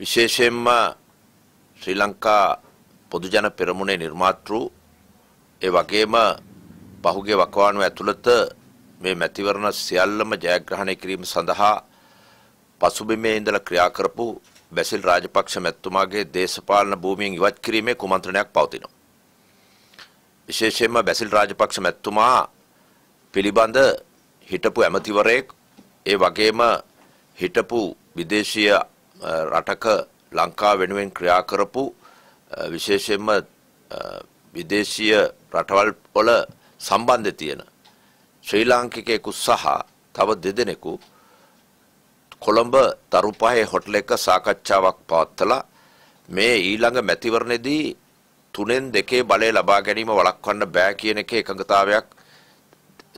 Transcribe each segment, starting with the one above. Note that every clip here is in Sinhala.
විශේෂයෙන්ම ශ්‍රී ලංකා පොදුජන පෙරමුණේ නිර්මාතෘ ඒ වගේම පහුගේ වකවානුව ඇතුළත මේ මැතිවරණ සියල්ලම ජයග්‍රහණය කිරීම සඳහා පසුබිමේ ඉඳලා ක්‍රියා කරපු බැසිල් රාජපක්ෂ මැතිතුමාගේ දේශපාලන භූමියෙන් ඉවත් කිරීමේ කුමන්ත්‍රණයක් පවතිනවා. විශේෂයෙන්ම බැසිල් රාජපක්ෂ මැතිතුමා පිළිබඳ හිටපු ඇමතිවරයෙක් ඒ වගේම හිටපු විදේශීය රටක ලංකා වෙනුවෙන් ක්‍රියා කරපු විශේෂයෙන්ම විදේශීය රටවල් වල සම්බන්ධය තියෙන ශ්‍රී ලාංකිකයෙකු සහ තව දෙදෙනෙකු කොළඹ තරුපහේ හොටල එක සාකච්ඡාවක් පවත්වලා මේ ඊළඟ මැතිවරණයේදී තුනෙන් දෙකේ බලය ලබා ගැනීම වළක්වන්න බෑ කියන එක එකඟතාවයක්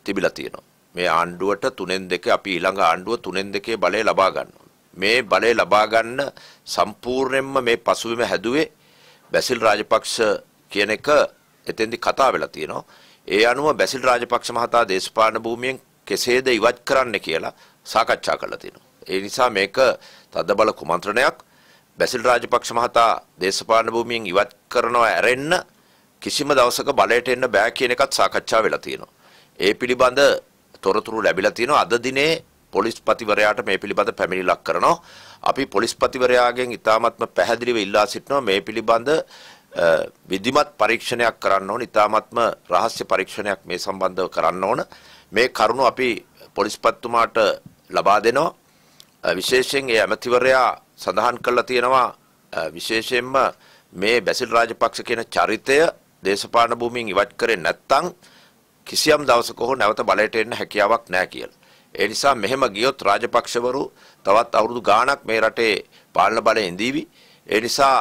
තිබිලා තියෙනවා. මේ ආණ්ඩුවට තුනෙන් දෙකේ අපි ඊළඟ ආණ්ඩුව තුනෙන් දෙකේ බලය ලබා ගන්නවා. මේ බලය ලබා ගන්න සම්පූර්ණයෙන්ම මේ පසුබිම හැදුවේ බැසිල් රාජපක්ෂ කියන එක එතෙන්දි කතා වෙලා තියෙනවා. ඒ අනුව බැසිල් රාජපක්ෂ මහතා දේශපාලන භූමියෙන් කෙසේද ඉවත් කරන්න කියලා සාකච්ඡා කරලා තියෙනවා. ඒ නිසා මේක තදබල කුමන්ත්‍රණයක්. බැසිල් රාජපක්ෂ මහතා දේශපාලන භූමියෙන් ඉවත් කරනවා ඇරෙන්න කිසිම දවසක බලයට එන්න බෑ කියන එකත් සාකච්ඡා වෙලා තියෙනවා. ඒ පිළිබඳ තොරතුරු ලැබිලා තියෙනවා අද දිනේ පොලිස්පතිවරයාට මේ පිළිබඳ පැමිණිලක් කරනවා. අපි පොලිස්පතිවරයාගෙන් ඉතාමත්ම පැහැදිලිව ඉල්ලා සිටිනවා මේ පිළිබඳ විධිමත් පරීක්ෂණයක් කරන්න ඕන. ඉතාමත්ම රහස්‍ය පරීක්ෂණයක් මේ සම්බන්ධව කරන්න ඕන. මේ කරුණු අපි පොලිස්පතිතුමාට ලබා දෙනවා. විශේෂයෙන් ඒ ඇමතිවරයා සඳහන් කරලා තියෙනවා විශේෂයෙන්ම මේ බැසිල් රාජපක්ෂ කියන චරිතය දේශපාලන භූමියෙන් ඉවත් කරේ නැත්නම් කිසියම් දවසක හෝ නැවත බලයට එන්න හැකියාවක් නැහැ කියලා. ඒ නිසා මෙහෙම ගියොත් රාජපක්ෂවරු තවත් අවුරුදු ගාණක් මේ රටේ පාලන බලය ඉඳීවි. ඒ නිසා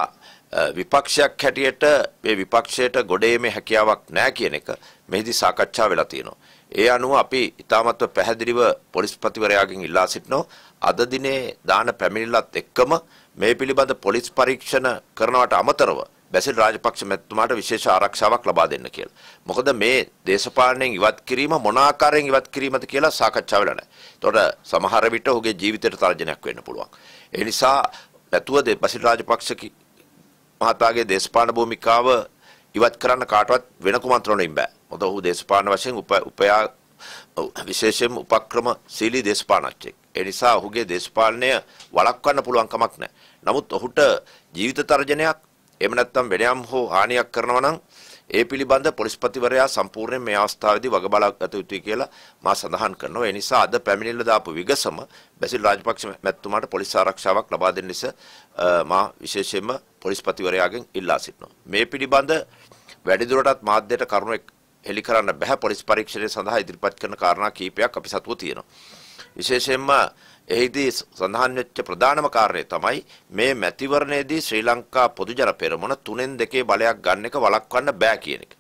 විපක්ෂයක් හැටියට මේ විපක්ෂයට ගොඩේීමේ හැකියාවක් නැහැ කියන එක මෙහිදී සාකච්ඡා වෙලා තියෙනවා. ඒ අනුව අපි ඉතාමත්ව පැහැදිලිව පොලිස්පතිවරයාගෙන් ඉල්ලා සිටිනෝ අද දිනේ දාන පැමිණිල්ලත් එක්කම මේ පිළිබඳ පොලිස් පරීක්ෂණ කරනවට අමතරව බැසිල් රාජපක්ෂ මැතිතුමාට විශේෂ ආරක්ෂාවක් ලබා දෙන්න කියලා. මොකද මේ දේශපාලනයෙන් ඉවත් කිරීම මොන ආකාරයෙන් ඉවත් කිරීමද කියලා සාකච්ඡා වෙලා නැහැ. ඒතකොට සමහර විට ඔහුගේ ජීවිතයට තර්ජනයක් වෙන්න පුළුවන්. ඒ නිසා නැතුව බැසිල් රාජපක්ෂ මහතාගේ දේශපාලන භූමිකාව ඉවත් කරන්න කාටවත් වෙන කුමන්ත්‍රණයෙන් බෑ. මොකද ඔහු දේශපාලන වශයෙන් උපයා විශේෂයෙන්ම උපක්‍රම සීලී දේශපාලනඥයෙක්. ඒ නිසා ඔහුගේ දේශපාලනය වළක්වන්න පුළුවන් කමක් නැහැ. නමුත් ඔහුට ජීවිත තර්ජනයක් එහෙම නැත්නම් වෙනයම් හෝ හානියක් කරනවා නම් ඒ පිළිබඳ පොලිස්පතිවරයා සම්පූර්ණයෙන් මේ අවස්ථාවේදී වග බලා ගත යුතුයි කියලා මා සඳහන් කරනවා. ඒ නිසා අද පැමිණිල්ල දාපු විගසම බැසිල් රාජපක්ෂ මැතිතුමාට පොලිස් ආරක්ෂාවක් ලබා දෙන්න නිසා මා විශේෂයෙන්ම පොලිස්පතිවරයාගෙන් ඉල්ලා සිටිනවා. මේ පිළිබඳ වැඩිදුරටත් මාධ්‍යයට කරුණු හෙළි කරන්න බෑ පොලිස් පරීක්ෂණය සඳහා ඉදිරිපත් කරන කාරණා කීපයක් අපි සතුව තියෙනවා. විශේෂයෙන්ම එහිදී සඳහන් වෙච්ච ප්‍රධානම කාර්යය තමයි මේ මැතිවරණයේදී ශ්‍රී ලංකා පොදු ජන පෙරමුණ තුනෙන් දෙකේ බලයක් ගන්න එක වළක්වන්න බෑ කියන එක.